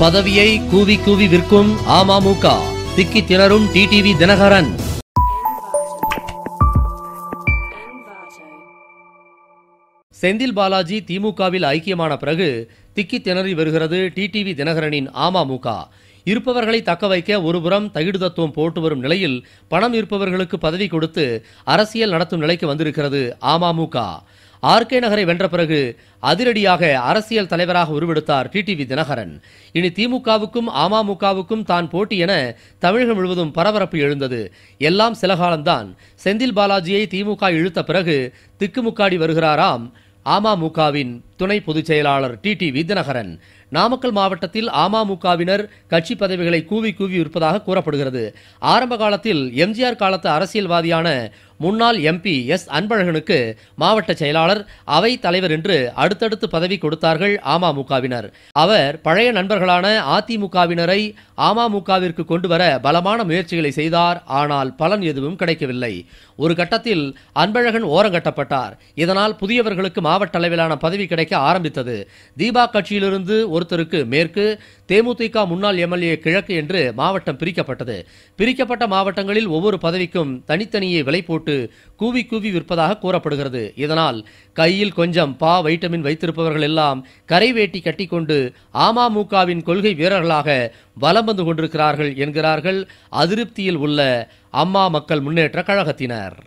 பதவியை கூவி கூவி விற்கும் அமமுக திக்கி திணறும் டிடிவி தினகரன் செந்தில் பாலாஜி திமுகவில் ஐக்கியமான பிறகு திக்கி திணறி வருகிறது டிடிவி தினகரனின் அமமுக இருப்பவர்களை தக்க வைக்க ஒருபுறம் தகிடுதத்துவம் போட்டு வரும் நிலையில் பணம் இருப்பவர்களுக்கு பதவி கொடுத்து அரசியல் நடத்தும் நிலைக்கு வந்திருக்கிறது அமமுக ஆர்கே நகரை வென்ற பிறகு அதிரடியாக அரசியல் தலைவராக உருவெடுத்தார் டிடிவி தினகரன் இனி திமுகவுக்கும் அமமுகவுக்கும் தான் போட்டி என தமிழகம் முழுவதும் பரபரப்பு எழுந்தது எல்லாம் சில காலம்தான் செந்தில் பாலாஜியை திமுக இழுத்த பிறகு திக்குமுக்காடி வருகிறாராம் அமமுகவின் துணை பொதுச் செயலாளர் டி டி வி நாமக்கல் மாவட்டத்தில் அமமுகவினர் கட்சி பதவிகளை கூவி கூவி இருப்பதாக கூறப்படுகிறது ஆரம்ப காலத்தில் எம்ஜிஆர் காலத்து அரசியல்வாதியான முன்னாள் எம்பி எஸ் அன்பழகனுக்கு மாவட்ட செயலாளர் அவை தலைவர் என்று அடுத்தடுத்து பதவி கொடுத்தார்கள் அமமுகவினர் அவர் பழைய நண்பர்களான அதிமுகவினரை அமமுகவிற்கு கொண்டு வர பலமான முயற்சிகளை செய்தார் ஆனால் பலன் எதுவும் கிடைக்கவில்லை ஒரு கட்டத்தில் அன்பழகன் ஓரங்கட்டப்பட்டார் இதனால் புதியவர்களுக்கு மாவட்ட அளவிலான பதவி கிடைக்க கிடைக்க ஆரம்பித்தது தீபா கட்சியிலிருந்து ஒருத்தருக்கு மேற்கு தேமுதிக முன்னாள் எம்எல்ஏ கிழக்கு என்று மாவட்டம் பிரிக்கப்பட்டது பிரிக்கப்பட்ட மாவட்டங்களில் ஒவ்வொரு பதவிக்கும் தனித்தனியே விலை போட்டு கூவி கூவி விற்பதாக கூறப்படுகிறது இதனால் கையில் கொஞ்சம் பா வைட்டமின் வைத்திருப்பவர்கள் எல்லாம் கரை வேட்டி கட்டிக்கொண்டு அமமுகவின் கொள்கை வீரர்களாக வலம் வந்து கொண்டிருக்கிறார்கள் என்கிறார்கள் அதிருப்தியில் உள்ள அம்மா மக்கள் முன்னேற்ற கழகத்தினர்